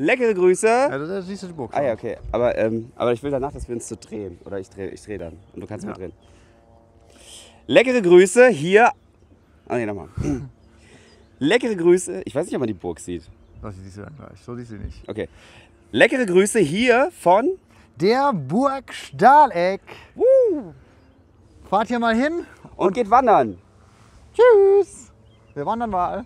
Leckere Grüße. Ja, da siehst du die Burg. Ah ja, okay. Aber, ähm, aber ich will danach, dass wir uns so drehen. Oder ich drehe ich dreh dann. Und du kannst ja. mitdrehen. Leckere Grüße hier. Ah nee, nochmal. Leckere Grüße. Ich weiß nicht, ob man die Burg sieht. Das sieht sie dann gleich. So sieht sie nicht. Okay. Leckere Grüße hier von der Burg Stahleck. Woo. Fahrt hier mal hin. Und, und geht wandern. Tschüss. Wir wandern mal.